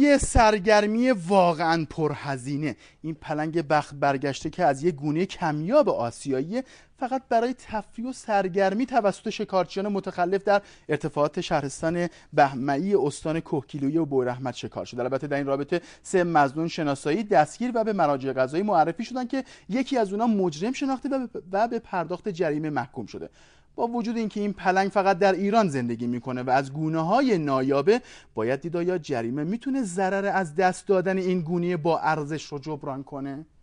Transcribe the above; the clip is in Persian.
یه سرگرمی واقعا پرهزینه این پلنگ بخت برگشته که از یه گونه کمیاب آسیایی فقط برای تفریح و سرگرمی توسط شکارچیان متخلف در ارتفاعات شهرستان بهمعی استان کوهکیلویی و بورحمت شکار شده البته در این رابطه سه مزنون شناسایی دستگیر و به مراجع قضایی معرفی شدن که یکی از اونها مجرم شناخته و به پرداخت جریمه محکوم شده با وجود اینکه این پلنگ فقط در ایران زندگی میکنه و از گونه های نایابه باید دید آیا جریمه میتونه ضرر از دست دادن این گونه با ارزش رو جبران کنه